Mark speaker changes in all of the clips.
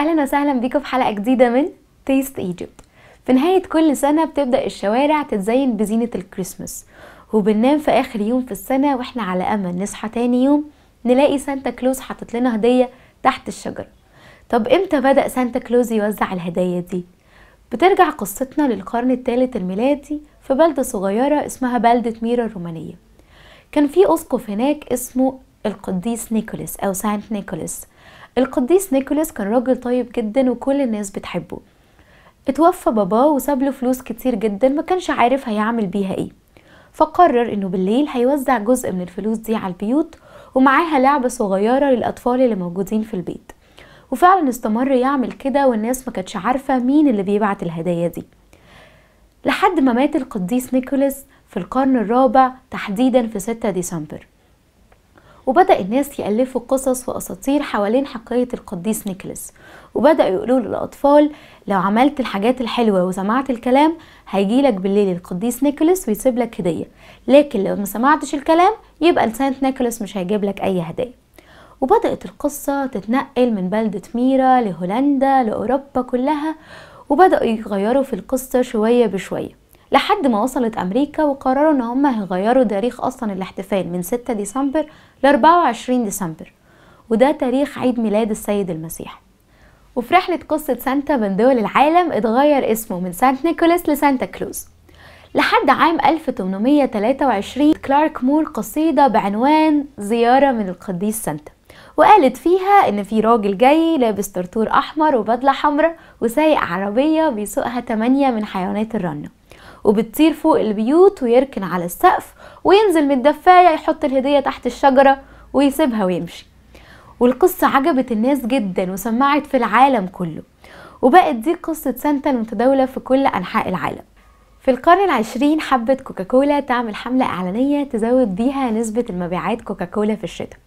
Speaker 1: اهلا وسهلا بيكم في حلقه جديده من تيست ايجيبت في نهايه كل سنه بتبدا الشوارع تتزين بزينه الكريسماس وبننام في اخر يوم في السنه واحنا على امل نصحى تاني يوم نلاقي سانتا كلوز حاطط لنا هديه تحت الشجره طب امتى بدا سانتا كلوز يوزع الهدايا دي بترجع قصتنا للقرن الثالث الميلادي في بلده صغيره اسمها بلده ميرا الرومانيه كان في اسقف هناك اسمه القديس نيكولاس او سانت نيكولاس القديس نيكولاس كان راجل طيب جدا وكل الناس بتحبه اتوفى باباه وساب له فلوس كتير جدا ما كانش عارف هيعمل بيها ايه فقرر انه بالليل هيوزع جزء من الفلوس دي على البيوت ومعاها لعبة صغيرة للأطفال اللي موجودين في البيت وفعلا استمر يعمل كده والناس ما كانتش عارفة مين اللي بيبعت الهدايا دي لحد ما مات القديس نيكولاس في القرن الرابع تحديدا في 6 ديسمبر وبدأ الناس يألفوا قصص وأساطير حوالين حكاية القديس نيكولاس وبدأوا يقولوا للأطفال لو عملت الحاجات الحلوة وسمعت الكلام هيجيلك بالليل القديس نيكولاس ويسيب لك هدية لكن لو ما سمعتش الكلام يبقى لسانت نيكولاس مش هيجيب لك أي هدية وبدأت القصة تتنقل من بلدة ميرا لهولندا لأوروبا كلها وبدأوا يغيروا في القصة شوية بشوية لحد ما وصلت امريكا وقرروا ان هم هيغيروا تاريخ اصلا الاحتفال من 6 ديسمبر ل 24 ديسمبر وده تاريخ عيد ميلاد السيد المسيح وفي رحلة قصة سانتا من دول العالم اتغير اسمه من سانت نيكولاس لسانتا كلوز لحد عام 1823 كلارك مور قصيدة بعنوان زيارة من القديس سانتا وقالت فيها ان في راجل جاي لابس طرطور احمر وبدله حمراء وسايق عربيه بيسوقها تمانية من حيوانات الرنه وبتطير فوق البيوت ويركن على السقف وينزل من الدفاية يحط الهدية تحت الشجرة ويسيبها ويمشي والقصة عجبت الناس جدا وسمعت في العالم كله وبقت دي قصة سانتا المتداولة في كل أنحاء العالم في القرن العشرين حبت كوكاكولا تعمل حملة إعلانية تزود بيها نسبة المبيعات كوكاكولا في الشتاء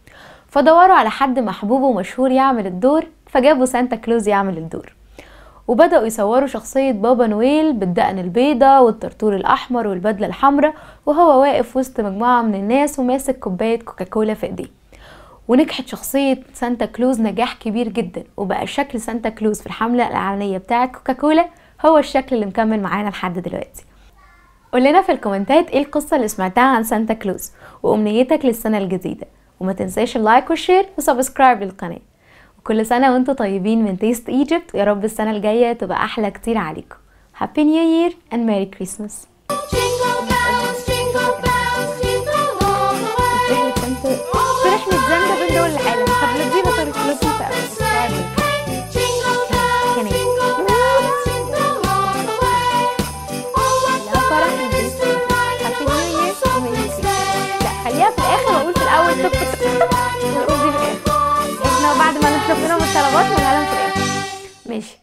Speaker 1: فدوروا على حد محبوب ومشهور يعمل الدور فجابوا سانتا كلوز يعمل الدور وبدأوا يصوروا شخصية بابا نويل بالدقن البيضة والطرطور الأحمر والبدلة الحمراء وهو واقف وسط مجموعة من الناس وماسك كوباية كوكاكولا في ايديه ونجحت شخصية سانتا كلوز نجاح كبير جدا وبقى شكل سانتا كلوز في الحملة الإعلانية بتاعة كوكاكولا هو الشكل اللي مكمل معانا لحد دلوقتي قولنا في الكومنتات ايه القصة اللي سمعتها عن سانتا كلوز وأمنيتك للسنة الجديدة وما تنساش اللايك والشير وسبسكرايب للقناه كل سنة وانتم طيبين من تيست ايجيبت يا رب السنة الجاية تبقى أحلى كتير عليكم هابي نيو يير اند ميري كريسمس ناخد منهم الطلبات ونعلم فراخ ماشي